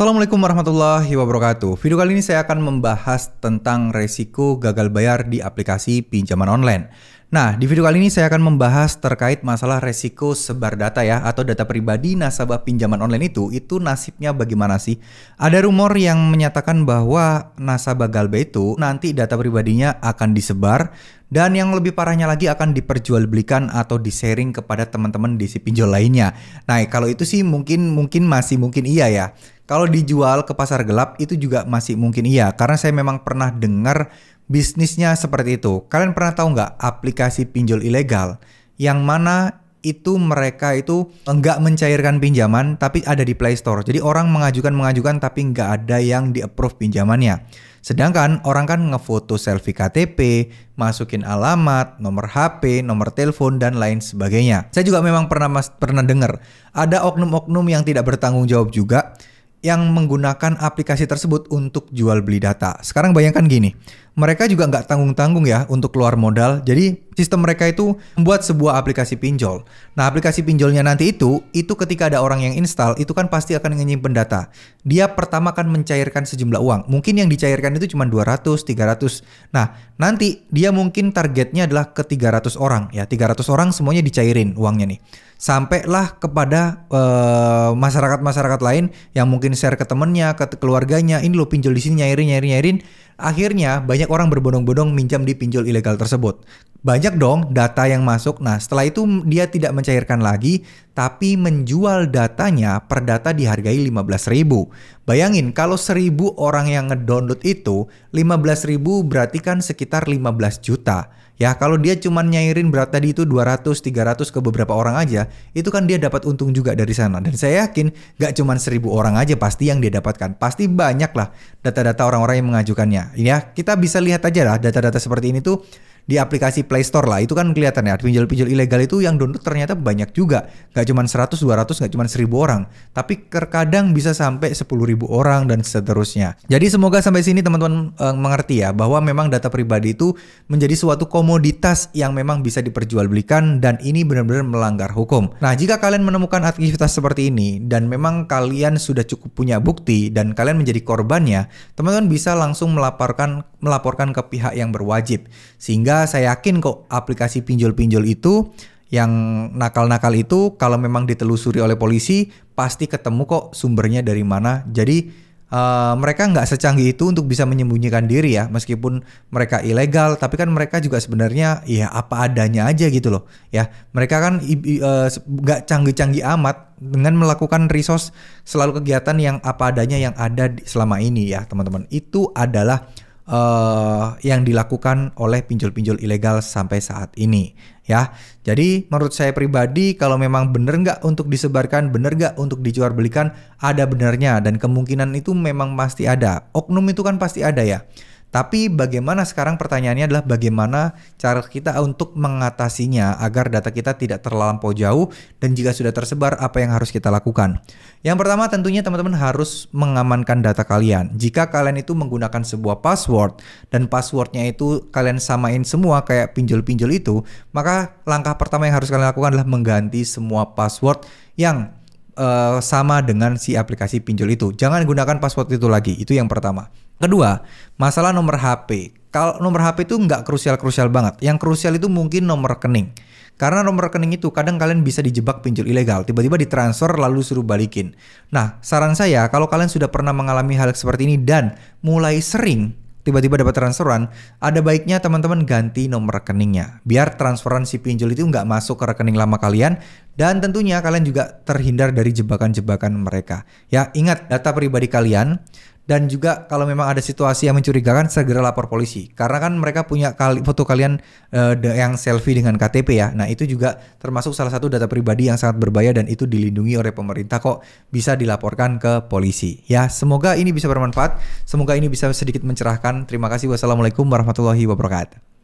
Assalamualaikum warahmatullahi wabarakatuh. Video kali ini saya akan membahas tentang resiko gagal bayar di aplikasi pinjaman online. Nah, di video kali ini saya akan membahas terkait masalah resiko sebar data ya atau data pribadi nasabah pinjaman online itu itu nasibnya bagaimana sih? Ada rumor yang menyatakan bahwa nasabah Galbe itu nanti data pribadinya akan disebar dan yang lebih parahnya lagi akan diperjualbelikan atau di-sharing kepada teman-teman di si pinjol lainnya. Nah, kalau itu sih mungkin mungkin masih mungkin iya ya. Kalau dijual ke pasar gelap itu juga masih mungkin iya karena saya memang pernah dengar bisnisnya seperti itu. Kalian pernah tahu nggak aplikasi pinjol ilegal yang mana itu mereka itu nggak mencairkan pinjaman tapi ada di Play Store. Jadi orang mengajukan-mengajukan tapi nggak ada yang di-approve pinjamannya. Sedangkan orang kan ngefoto selfie KTP, masukin alamat, nomor HP, nomor telepon, dan lain sebagainya. Saya juga memang pernah mas, pernah dengar ada oknum-oknum yang tidak bertanggung jawab juga yang menggunakan aplikasi tersebut untuk jual beli data. Sekarang bayangkan gini, mereka juga nggak tanggung-tanggung ya untuk keluar modal. Jadi sistem mereka itu membuat sebuah aplikasi pinjol. Nah aplikasi pinjolnya nanti itu, itu ketika ada orang yang install, itu kan pasti akan menyimpan data. Dia pertama kan mencairkan sejumlah uang. Mungkin yang dicairkan itu cuma 200, 300. Nah nanti dia mungkin targetnya adalah ke 300 orang ya. 300 orang semuanya dicairin uangnya nih. Sampailah kepada eh, masyarakat-masyarakat uh, lain yang mungkin share ke temennya, ke keluarganya. Ini lo pinjol di sini nyairin, nyairin, nyairin. Akhirnya banyak orang berbondong-bondong minjam di pinjol ilegal tersebut banyak dong data yang masuk. Nah, setelah itu dia tidak mencairkan lagi, tapi menjual datanya per data dihargai 15.000. Bayangin kalau 1.000 orang yang ngedownload itu, 15.000 berarti kan sekitar 15 juta. Ya, kalau dia cuma nyairin berat tadi itu 200, 300 ke beberapa orang aja, itu kan dia dapat untung juga dari sana. Dan saya yakin gak cuma 1000 orang aja pasti yang dia dapatkan. Pasti banyak lah data-data orang-orang yang mengajukannya. Ya, kita bisa lihat aja lah data-data seperti ini tuh di aplikasi Play Store lah itu kan kelihatan ya pinjol-pinjol ilegal itu yang download ternyata banyak juga gak cuma 100 200 gak cuma 1000 orang tapi terkadang bisa sampai ribu orang dan seterusnya jadi semoga sampai sini teman-teman e, mengerti ya bahwa memang data pribadi itu menjadi suatu komoditas yang memang bisa diperjualbelikan dan ini benar-benar melanggar hukum nah jika kalian menemukan aktivitas seperti ini dan memang kalian sudah cukup punya bukti dan kalian menjadi korbannya teman-teman bisa langsung melaporkan melaporkan ke pihak yang berwajib sehingga sehingga saya yakin kok aplikasi pinjol-pinjol itu yang nakal-nakal itu kalau memang ditelusuri oleh polisi pasti ketemu kok sumbernya dari mana. Jadi Uh, mereka nggak secanggih itu untuk bisa menyembunyikan diri ya meskipun mereka ilegal tapi kan mereka juga sebenarnya ya apa adanya aja gitu loh ya mereka kan eh, nggak uh, canggih-canggih amat dengan melakukan resource selalu kegiatan yang apa adanya yang ada selama ini ya teman-teman itu adalah uh, yang dilakukan oleh pinjol-pinjol ilegal sampai saat ini ya. Jadi menurut saya pribadi kalau memang benar nggak untuk disebarkan, benar nggak untuk dijual belikan, ada benarnya dan kemungkinan itu memang pasti ada. Oknum itu kan pasti ada ya. Tapi bagaimana sekarang pertanyaannya adalah bagaimana cara kita untuk mengatasinya agar data kita tidak terlampau jauh dan jika sudah tersebar apa yang harus kita lakukan. Yang pertama tentunya teman-teman harus mengamankan data kalian. Jika kalian itu menggunakan sebuah password dan passwordnya itu kalian samain semua kayak pinjol-pinjol itu, maka langkah pertama yang harus kalian lakukan adalah mengganti semua password yang uh, sama dengan si aplikasi pinjol itu. Jangan gunakan password itu lagi. Itu yang pertama. Kedua, masalah nomor HP. Kalau nomor HP itu nggak krusial-krusial banget. Yang krusial itu mungkin nomor rekening. Karena nomor rekening itu kadang kalian bisa dijebak pinjol ilegal, tiba-tiba ditransfer lalu suruh balikin. Nah, saran saya kalau kalian sudah pernah mengalami hal seperti ini dan mulai sering tiba-tiba dapat transferan, ada baiknya teman-teman ganti nomor rekeningnya. Biar transferan si pinjol itu nggak masuk ke rekening lama kalian dan tentunya kalian juga terhindar dari jebakan-jebakan mereka. Ya, ingat data pribadi kalian dan juga kalau memang ada situasi yang mencurigakan segera lapor polisi karena kan mereka punya kali, foto kalian uh, yang selfie dengan KTP ya nah itu juga termasuk salah satu data pribadi yang sangat berbahaya dan itu dilindungi oleh pemerintah kok bisa dilaporkan ke polisi ya semoga ini bisa bermanfaat semoga ini bisa sedikit mencerahkan terima kasih wassalamualaikum warahmatullahi wabarakatuh